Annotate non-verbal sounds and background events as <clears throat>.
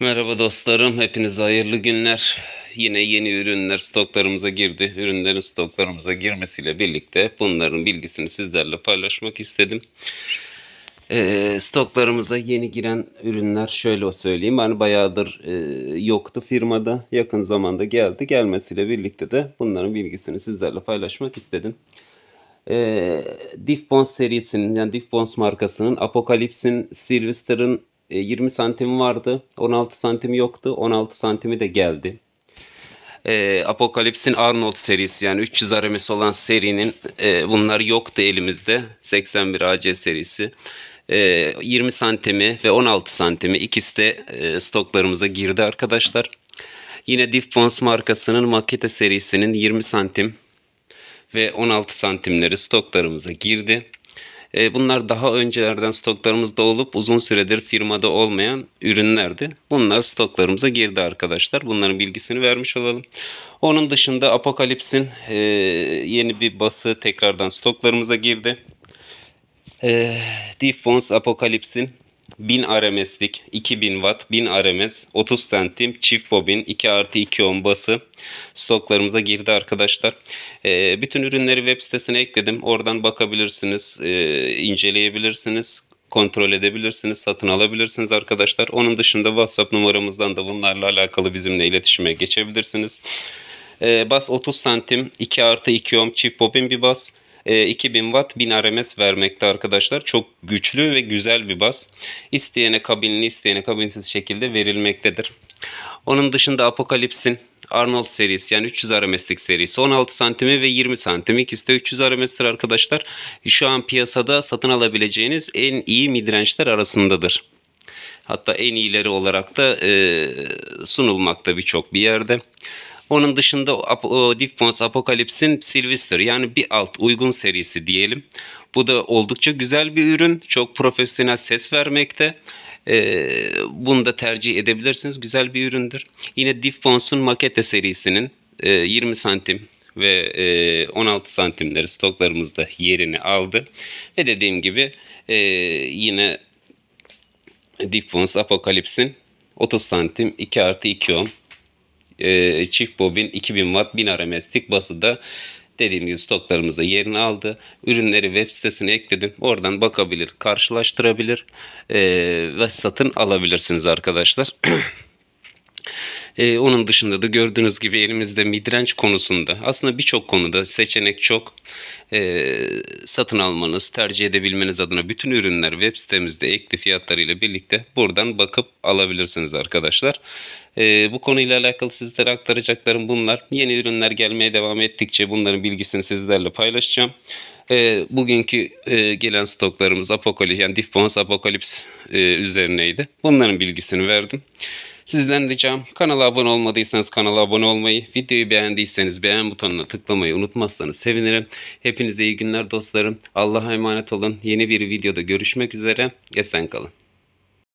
Merhaba dostlarım, hepinize hayırlı günler. Yine yeni ürünler stoklarımıza girdi. Ürünlerin stoklarımıza girmesiyle birlikte bunların bilgisini sizlerle paylaşmak istedim. E, stoklarımıza yeni giren ürünler şöyle söyleyeyim. Hani bayağıdır e, yoktu firmada. Yakın zamanda geldi. Gelmesiyle birlikte de bunların bilgisini sizlerle paylaşmak istedim. E, ee, Dif Bones serisinin yani Dif markasının Apokalips'in, Sylvester'ın 20 e, santim vardı. 16 santim yoktu. 16 santimi de geldi. E, Apokalips'in Arnold serisi yani 300 aramesi olan serinin e, bunlar yoktu elimizde. 81 AC serisi. E, 20 santimi ve 16 santimi ikisi de e, stoklarımıza girdi arkadaşlar. Yine Diffpons markasının Makete serisinin 20 santim ve 16 santimleri stoklarımıza girdi. E, bunlar daha öncelerden stoklarımızda olup uzun süredir firmada olmayan ürünlerdi. Bunlar stoklarımıza girdi arkadaşlar. Bunların bilgisini vermiş olalım. Onun dışında Apokalips'in e, yeni bir bası tekrardan stoklarımıza girdi. E, Deep Bones Apokalips'in 1000 RMS'lik 2000 Watt 1000 RMS 30 santim çift bobin 2 artı 2 ohm bası stoklarımıza girdi arkadaşlar. E, bütün ürünleri web sitesine ekledim. Oradan bakabilirsiniz, e, inceleyebilirsiniz, kontrol edebilirsiniz, satın alabilirsiniz arkadaşlar. Onun dışında WhatsApp numaramızdan da bunlarla alakalı bizimle iletişime geçebilirsiniz. E, bas 30 santim 2 artı 2 ohm çift bobin bir bas. 2000 ee, watt 1000 RMS vermekte arkadaşlar. Çok güçlü ve güzel bir bas. İsteyene kabinli isteyene kabinsiz şekilde verilmektedir. Onun dışında Apokalips'in Arnold serisi yani 300 RMS'lik serisi 16 santimi ve 20 santim ikisi de 300 RMS'tir arkadaşlar. Şu an piyasada satın alabileceğiniz en iyi midrençler arasındadır. Hatta en iyileri olarak da e, sunulmakta birçok bir yerde. Onun dışında Diffbons Apocalypse'in Sylvester yani bir alt uygun serisi diyelim. Bu da oldukça güzel bir ürün. Çok profesyonel ses vermekte. Ee, bunu da tercih edebilirsiniz. Güzel bir üründür. Yine Diffbons'un Makete serisinin e, 20 santim ve e, 16 santimleri stoklarımızda yerini aldı. Ve dediğim gibi e, yine Diffbons Apocalypse'in 30 santim 2 artı 2 ohm e, çift bobin 2000 watt 1000 RMS'lik da dediğim gibi stoklarımızda yerini aldı. Ürünleri web sitesine ekledim. Oradan bakabilir, karşılaştırabilir e, ve satın alabilirsiniz arkadaşlar. <clears throat> E, onun dışında da gördüğünüz gibi elimizde midrange konusunda aslında birçok konuda seçenek çok. E, satın almanız, tercih edebilmeniz adına bütün ürünler web sitemizde ekli fiyatlarıyla birlikte buradan bakıp alabilirsiniz arkadaşlar. E, bu konuyla alakalı sizlere aktaracaklarım bunlar. Yeni ürünler gelmeye devam ettikçe bunların bilgisini sizlerle paylaşacağım. E, bugünkü e, gelen stoklarımız Apokalips yani Difbons Apokalips e, üzerineydi. Bunların bilgisini verdim. Sizden ricam kanala abone olmadıysanız kanala abone olmayı, videoyu beğendiyseniz beğen butonuna tıklamayı unutmazsanız sevinirim. Hepinize iyi günler dostlarım. Allah'a emanet olun. Yeni bir videoda görüşmek üzere. Esen kalın.